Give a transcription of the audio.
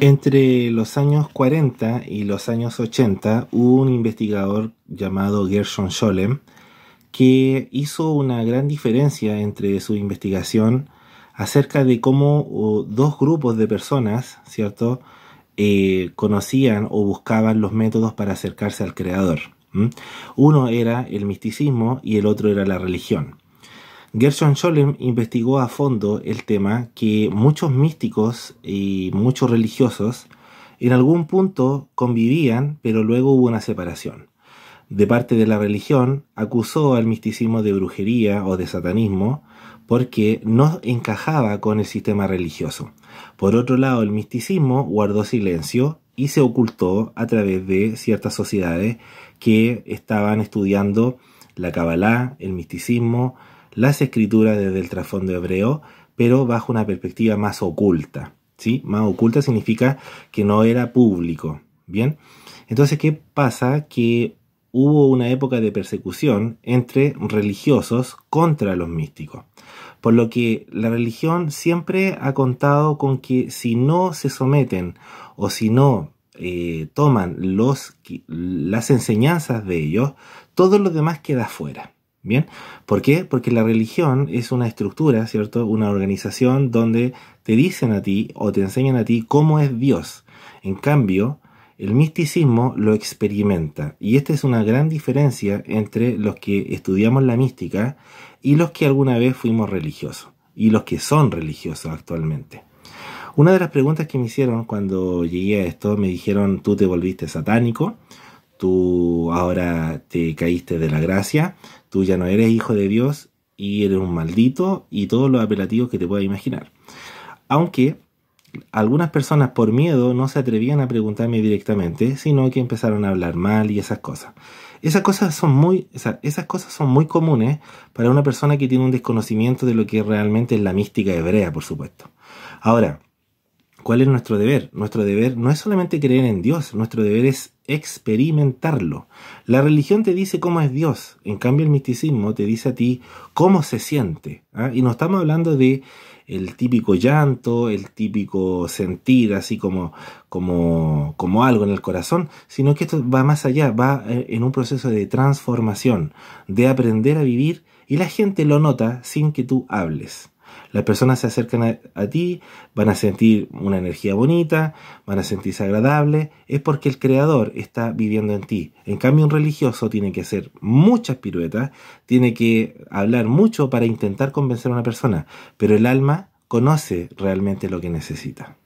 Entre los años 40 y los años 80 hubo un investigador llamado Gershon Scholem que hizo una gran diferencia entre su investigación acerca de cómo dos grupos de personas, ¿cierto?, eh, conocían o buscaban los métodos para acercarse al creador. Uno era el misticismo y el otro era la religión. Gershon Scholem investigó a fondo el tema que muchos místicos y muchos religiosos en algún punto convivían, pero luego hubo una separación. De parte de la religión, acusó al misticismo de brujería o de satanismo porque no encajaba con el sistema religioso. Por otro lado, el misticismo guardó silencio y se ocultó a través de ciertas sociedades que estaban estudiando la Kabbalah, el misticismo, las escrituras desde el trasfondo hebreo, pero bajo una perspectiva más oculta. Más oculta significa que no era público. Bien, entonces, ¿qué pasa? Que hubo una época de persecución entre religiosos contra los místicos. Por lo que la religión siempre ha contado con que si no se someten o si no eh, toman las enseñanzas de ellos, todo lo demás queda fuera. ¿Bien? ¿Por qué? Porque la religión es una estructura, ¿cierto? Una organización donde te dicen a ti o te enseñan a ti cómo es Dios. En cambio, el misticismo lo experimenta. Y esta es una gran diferencia entre los que estudiamos la mística y los que alguna vez fuimos religiosos. Y los que son religiosos actualmente. Una de las preguntas que me hicieron cuando llegué a esto, me dijeron, tú te volviste satánico tú ahora te caíste de la gracia, tú ya no eres hijo de Dios y eres un maldito y todos los apelativos que te puedas imaginar. Aunque algunas personas por miedo no se atrevían a preguntarme directamente, sino que empezaron a hablar mal y esas cosas. Esas cosas son muy, esas cosas son muy comunes para una persona que tiene un desconocimiento de lo que realmente es la mística hebrea, por supuesto. Ahora, ¿Cuál es nuestro deber? Nuestro deber no es solamente creer en Dios, nuestro deber es experimentarlo. La religión te dice cómo es Dios, en cambio el misticismo te dice a ti cómo se siente. ¿ah? Y no estamos hablando de el típico llanto, el típico sentir así como, como, como algo en el corazón, sino que esto va más allá, va eh, en un proceso de transformación, de aprender a vivir y la gente lo nota sin que tú hables. Las personas se acercan a, ti, van a sentir una energía bonita, van a sentirse agradable, es porque el creador está viviendo en ti. En cambio, un religioso tiene que hacer muchas piruetas, tiene que hablar mucho para intentar convencer a una persona, pero el alma conoce realmente lo que necesita.